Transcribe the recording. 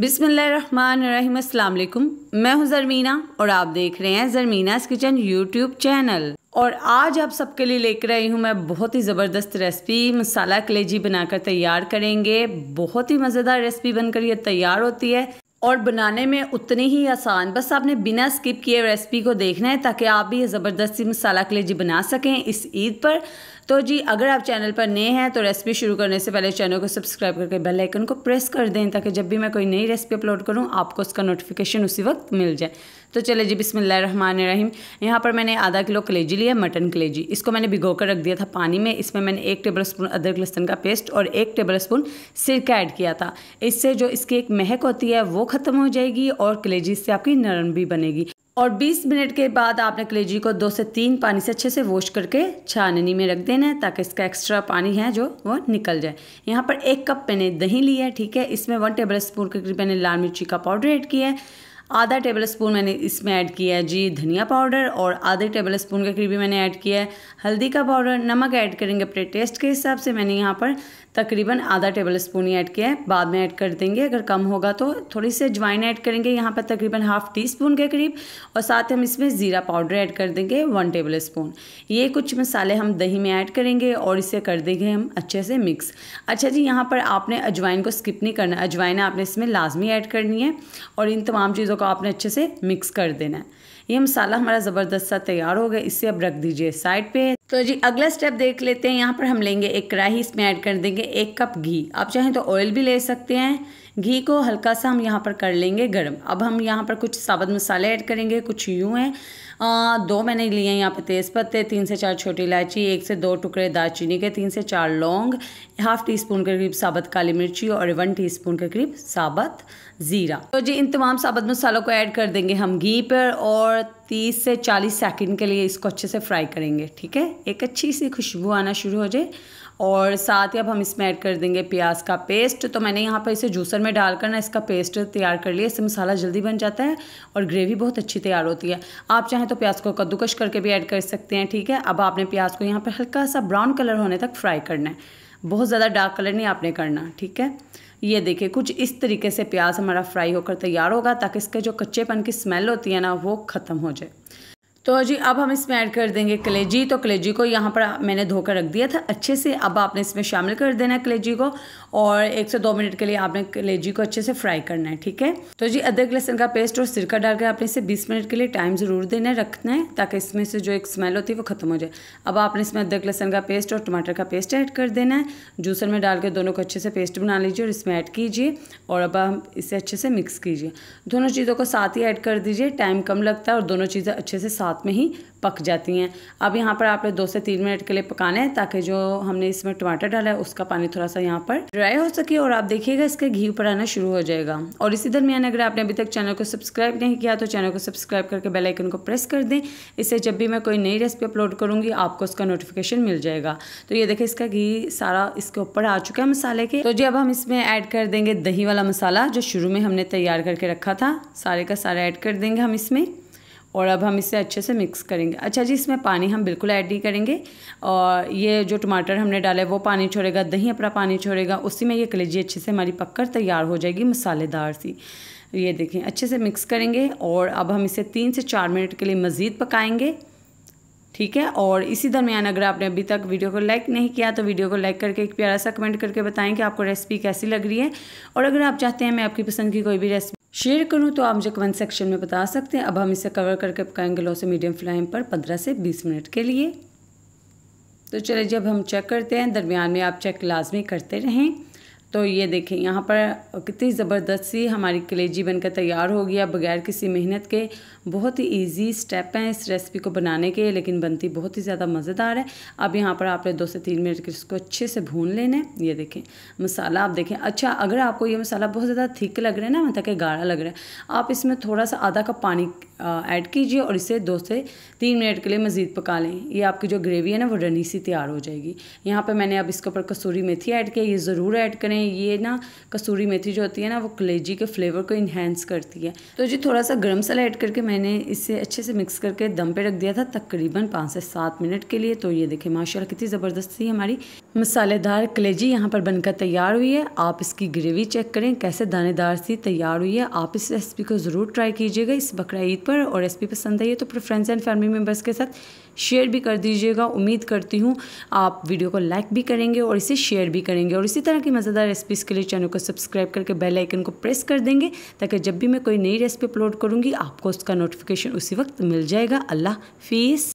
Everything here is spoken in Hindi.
बिसमीम अल्लाम मैं हूं ज़रमीना और आप देख रहे हैं जरमीना किचन यूट्यूब चैनल और आज आप सबके लिए लेकर आई हूं मैं बहुत ही ज़बरदस्त रेसिपी मसाला कलेजी बनाकर तैयार करेंगे बहुत ही मज़ेदार रेसिपी बनकर ये तैयार होती है और बनाने में उतनी ही आसान बस आपने बिना स्किप किए रेसिपी को देखना है ताकि आप भी ये ज़बरदस्ती मसाला कलेजी बना सकें इस ईद पर तो जी अगर आप चैनल पर नए हैं तो रेसिपी शुरू करने से पहले चैनल को सब्सक्राइब करके बेल आइकन को प्रेस कर दें ताकि जब भी मैं कोई नई रेसिपी अपलोड करूँ आपको उसका नोटिफिकेशन उसी वक्त मिल जाए तो चले जी बिसमान रहीम यहाँ पर मैंने आधा किलो कलेजी लिया मटन कलेजी इसको मैंने भिगो कर रख दिया था पानी में इसमें मैंने एक टेबल स्पून अदरक लहसन का पेस्ट और एक टेबल स्पून सिरका ऐड किया था इससे जो इसकी एक महक होती है वो ख़त्म हो जाएगी और कलेजी से आपकी नरम भी बनेगी और 20 मिनट के बाद आपने कलेजी को दो से तीन पानी से अच्छे से वॉश करके छाननी में रख देना है ताकि इसका एक्स्ट्रा पानी है जो वो निकल जाए यहाँ पर एक कप मैंने दही लिया है ठीक है इसमें वन टेबल स्पून के करीब मैंने लाल मिर्ची का पाउडर ऐड किया है आधा टेबल स्पून मैंने इसमें ऐड किया है जी धनिया पाउडर और आधे टेबल स्पून के करीबी मैंने ऐड किया है हल्दी का पाउडर नमक ऐड करेंगे अपने टेस्ट के हिसाब से मैंने यहाँ पर तकरीबन आधा टेबल स्पून ही ऐड किया है बाद में ऐड कर देंगे अगर कम होगा तो थोड़ी सी अजवाइन ऐड करेंगे यहाँ पर तकरीबन हाफ टी स्पून के करीब और साथ हम इसमें ज़ीरा पाउडर ऐड कर देंगे वन टेबल स्पून ये कुछ मसाले हम दही में ऐड करेंगे और इसे कर देंगे हम अच्छे से मिक्स अच्छा जी यहाँ पर आपने अजवाइन को स्किप नहीं करना अजवाइन आपने इसमें लाजमी ऐड करनी है और इन तमाम चीज़ों चीज़ों को आपने अच्छे से मिक्स कर देना है ये मसाला हमारा ज़बरदस्त सा तैयार हो गया इसे अब रख दीजिए साइड पे तो जी अगला स्टेप देख लेते हैं यहाँ पर हम लेंगे एक कढ़ाई इसमें ऐड कर देंगे एक कप घी आप चाहें तो ऑयल भी ले सकते हैं घी को हल्का सा हम यहाँ पर कर लेंगे गर्म अब हम यहाँ पर कुछ साबुत मसाले ऐड करेंगे कुछ यूँ हैं दो मैंने लिए हैं यहाँ पर तेज़पत्ते तीन से चार छोटी इलायची एक से दो टुकड़े दालचीनी के तीन से चार लौंग हाफ़ टी स्पून के करीब साबुत काली मिर्ची और वन टी स्पून के करीब साबुत ज़ीरा तो जी इन तमाम साबुत मसालों को ऐड कर देंगे हम घी पर और 30 से 40 सेकंड के लिए इसको अच्छे से फ्राई करेंगे ठीक है एक अच्छी सी खुशबू आना शुरू हो जाए और साथ ही अब हम इसमें ऐड कर देंगे प्याज का पेस्ट तो मैंने यहाँ पर इसे जूसर में डालकर ना इसका पेस्ट तैयार कर लिया इससे मसाला जल्दी बन जाता है और ग्रेवी बहुत अच्छी तैयार होती है आप चाहें तो प्याज को कद्दूकश करके भी ऐड कर सकते हैं ठीक है अब आपने प्याज को यहाँ पर हल्का सा ब्राउन कलर होने तक फ्राई करना है बहुत ज़्यादा डार्क कलर नहीं आपने करना ठीक है ये देखिए कुछ इस तरीके से प्याज हमारा फ्राई होकर तैयार होगा ताकि इसके जो कच्चेपन की स्मेल होती है ना वो ख़त्म हो जाए तो जी अब हम इसमें ऐड कर देंगे कलेजी तो कलेजी को यहाँ पर मैंने धोकर रख दिया था अच्छे से अब आपने इसमें शामिल कर देना है कलेजी को और एक से दो मिनट के लिए आपने कलेजी को अच्छे से फ्राई करना है ठीक है तो जी अदरक लहसन का पेस्ट और सिरका डालकर आपने इसे बीस मिनट के लिए टाइम ज़रूर देना है रखना है ताकि इसमें से जो एक स्मेल होती है वो ख़त्म हो जाए अब आपने इसमें अदरक लहसन का पेस्ट और टमाटर का पेस्ट ऐड कर देना है जूसर में डाल के दोनों को अच्छे से पेस्ट बना लीजिए और इसमें ऐड कीजिए और अब हम इसे अच्छे से मिक्स कीजिए दोनों चीज़ों को साथ ही ऐड कर दीजिए टाइम कम लगता है और दोनों चीज़ें अच्छे से साथ साथ में ही पक जाती हैं अब यहाँ पर आपने दो से तीन मिनट के लिए पकाना है ताकि जो हमने इसमें टमाटर डाला है उसका पानी थोड़ा सा यहाँ पर ड्राई हो सके और आप देखिएगा इसके घी ऊपर आना शुरू हो जाएगा और इसी दरमियान अगर आपने अभी तक चैनल को सब्सक्राइब नहीं किया तो चैनल को सब्सक्राइब करके बेलाइकन को प्रेस कर दें इससे जब भी मैं कोई नई रेसिपी अपलोड करूँगी आपको उसका नोटिफिकेशन मिल जाएगा तो ये देखें इसका घी सारा इसके ऊपर आ चुका है मसाले के तो जी अब हम इसमें ऐड कर देंगे दही वाला मसाला जो शुरू में हमने तैयार करके रखा था सारे का सारा ऐड कर देंगे हम इसमें और अब हम इसे अच्छे से मिक्स करेंगे अच्छा जी इसमें पानी हम बिल्कुल ऐड नहीं करेंगे और ये जो टमाटर हमने डाले वो पानी छोड़ेगा दही अपना पानी छोड़ेगा उसी में ये कलेजी अच्छे से हमारी पककर तैयार हो जाएगी मसालेदार सी ये देखें अच्छे से मिक्स करेंगे और अब हम इसे तीन से चार मिनट के लिए मज़ीद पकाएँगे ठीक है और इसी दरमियान अगर आपने अभी तक वीडियो को लाइक नहीं किया तो वीडियो को लाइक करके एक प्यारा सा कमेंट करके बताएं कि आपको रेसिपी कैसी लग रही है और अगर आप चाहते हैं मैं आपकी पसंद की कोई भी रेसिपी शेयर करूँ तो आप मुझे कमेंट सेक्शन में बता सकते हैं अब हम इसे कवर करके पकाएंगे लो से मीडियम फ्लेम पर पंद्रह से बीस मिनट के लिए तो चलिए जब हम चेक करते हैं दरमियान में आप चेक लाजमी करते रहें तो ये देखें यहाँ पर कितनी ज़बरदस्त सी हमारी कलेजी बनकर तैयार हो गया बगैर किसी मेहनत के बहुत ही ईजी स्टेप हैं इस रेसिपी को बनाने के लेकिन बनती बहुत ही ज़्यादा मज़ेदार है अब यहाँ पर आपने दो से तीन मिनट के इसको अच्छे से भून लेने ये देखें मसाला आप देखें अच्छा अगर आपको ये मसाला बहुत ज़्यादा थिक लग रहा है ना मतलब कि गाढ़ा लग रहा है आप इसमें थोड़ा सा आधा कप पानी ऐड uh, कीजिए और इसे दो से तीन मिनट के लिए मज़ीद पका लें ये आपकी जो ग्रेवी है ना वो रनी सी तैयार हो जाएगी यहाँ पे मैंने अब इसके ऊपर कसूरी मेथी ऐड किया ये ज़रूर ऐड करें ये ना कसूरी मेथी जो होती है ना वो कलेजी के फ्लेवर को इन्हेंस करती है तो जी थोड़ा सा गर्म मसाला ऐड करके मैंने इसे अच्छे से मिक्स करके दम पर रख दिया था तकरीबन पाँच से सात मिनट के लिए तो ये देखें माशा कितनी ज़बरदस्त थी हमारी मसालेदार कलेजी यहाँ पर बनकर तैयार हुई है आप इसकी ग्रेवी चेक करें कैसे दानेदार सी तैयार हुई है आप इस रेसिपी को ज़रूर ट्राई कीजिएगा इस बकरा ईद पर और रेसिपी पसंद आई है तो अपने फ्रेंड्स एंड फैमिली मेम्बर्स के साथ शेयर भी कर दीजिएगा उम्मीद करती हूँ आप वीडियो को लाइक भी करेंगे और इसे शेयर भी करेंगे और इसी तरह की मज़ेदार रेसिपीज़ के लिए चैनल को सब्सक्राइब करके बेल आइकन को प्रेस कर देंगे ताकि जब भी मैं कोई नई रेसिपी अपलोड करूँगी आपको उसका नोटिफिकेशन उसी वक्त मिल जाएगा अल्लाह फीस